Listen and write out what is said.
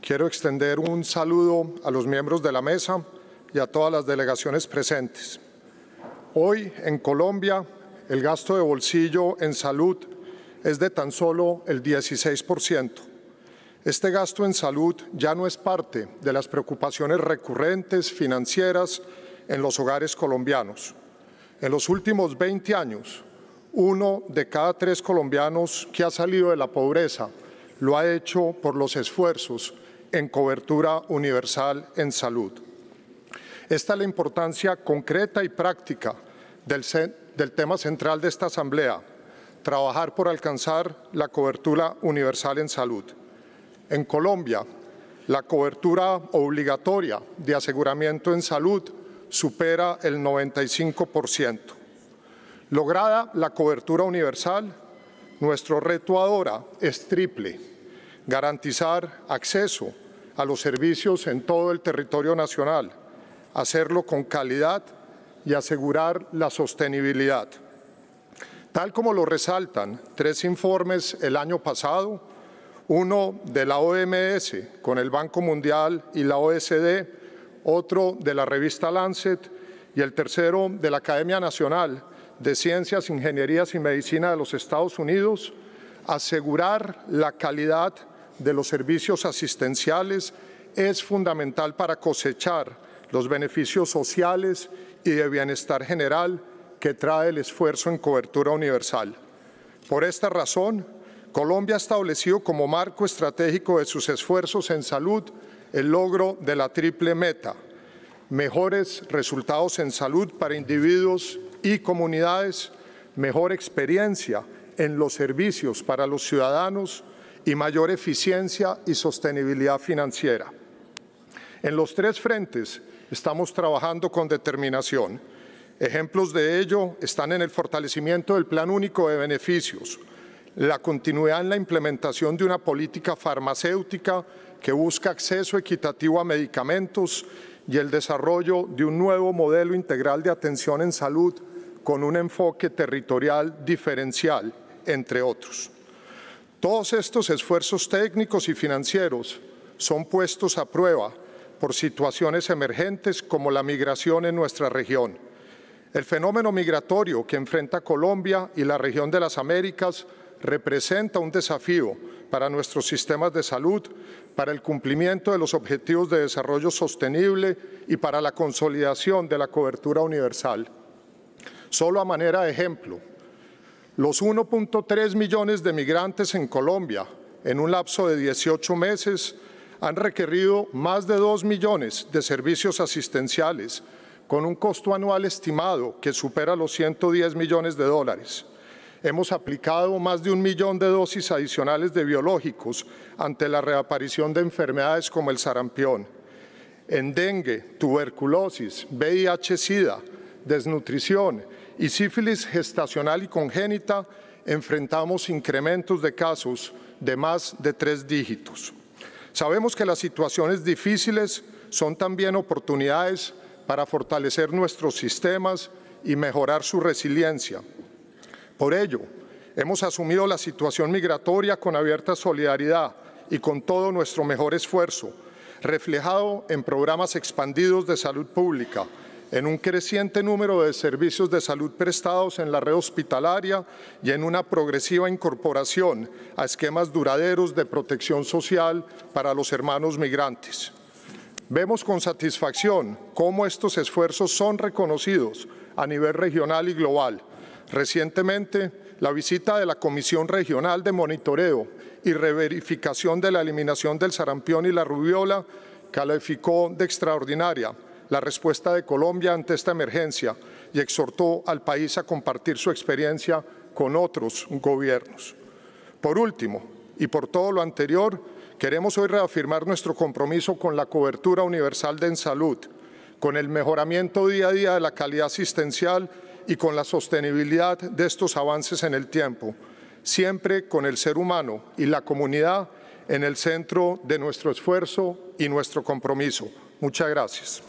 Quiero extender un saludo a los miembros de la mesa y a todas las delegaciones presentes. Hoy en Colombia el gasto de bolsillo en salud es de tan solo el 16%. Este gasto en salud ya no es parte de las preocupaciones recurrentes financieras en los hogares colombianos. En los últimos 20 años, uno de cada tres colombianos que ha salido de la pobreza lo ha hecho por los esfuerzos en cobertura universal en salud. Esta es la importancia concreta y práctica del, tema central de esta Asamblea, trabajar por alcanzar la cobertura universal en salud. En Colombia, la cobertura obligatoria de aseguramiento en salud supera el 95%. Lograda la cobertura universal, nuestro reto ahora es triple, garantizar acceso a los servicios en todo el territorio nacional, hacerlo con calidad y asegurar la sostenibilidad. Tal como lo resaltan tres informes el año pasado, uno de la OMS con el Banco Mundial y la OSD, otro de la revista Lancet y el tercero de la Academia Nacional, de Ciencias, Ingenierías y Medicina de los Estados Unidos, asegurar la calidad de los servicios asistenciales es fundamental para cosechar los beneficios sociales y de bienestar general que trae el esfuerzo en cobertura universal. Por esta razón, Colombia ha establecido como marco estratégico de sus esfuerzos en salud el logro de la triple meta, mejores resultados en salud para individuos, y comunidades, mejor experiencia en los servicios para los ciudadanos y mayor eficiencia y sostenibilidad financiera. En los tres frentes estamos trabajando con determinación. Ejemplos de ello están en el fortalecimiento del Plan Único de Beneficios, la continuidad en la implementación de una política farmacéutica que busca acceso equitativo a medicamentos y el desarrollo de un nuevo modelo integral de atención en salud con un enfoque territorial diferencial, entre otros. Todos estos esfuerzos técnicos y financieros son puestos a prueba por situaciones emergentes como la migración en nuestra región. El fenómeno migratorio que enfrenta Colombia y la región de las Américas representa un desafío para nuestros sistemas de salud, para el cumplimiento de los objetivos de desarrollo sostenible y para la consolidación de la cobertura universal. Solo a manera de ejemplo, los 1.3 millones de migrantes en Colombia en un lapso de 18 meses han requerido más de 2 millones de servicios asistenciales con un costo anual estimado que supera los 110 millones de dólares. Hemos aplicado más de un millón de dosis adicionales de biológicos ante la reaparición de enfermedades como el sarampión. En dengue, tuberculosis, VIH-Sida, desnutrición, y sífilis gestacional y congénita, enfrentamos incrementos de casos de más de tres dígitos. Sabemos que las situaciones difíciles son también oportunidades para fortalecer nuestros sistemas y mejorar su resiliencia. Por ello, hemos asumido la situación migratoria con abierta solidaridad y con todo nuestro mejor esfuerzo, reflejado en programas expandidos de salud pública, en un creciente número de servicios de salud prestados en la red hospitalaria y en una progresiva incorporación a esquemas duraderos de protección social para los hermanos migrantes. Vemos con satisfacción cómo estos esfuerzos son reconocidos a nivel regional y global. Recientemente, la visita de la Comisión Regional de Monitoreo y Reverificación de la Eliminación del Sarampión y la Rubiola calificó de extraordinaria la respuesta de Colombia ante esta emergencia y exhortó al país a compartir su experiencia con otros gobiernos. Por último, y por todo lo anterior, queremos hoy reafirmar nuestro compromiso con la cobertura universal de en salud, con el mejoramiento día a día de la calidad asistencial y con la sostenibilidad de estos avances en el tiempo, siempre con el ser humano y la comunidad en el centro de nuestro esfuerzo y nuestro compromiso. Muchas gracias.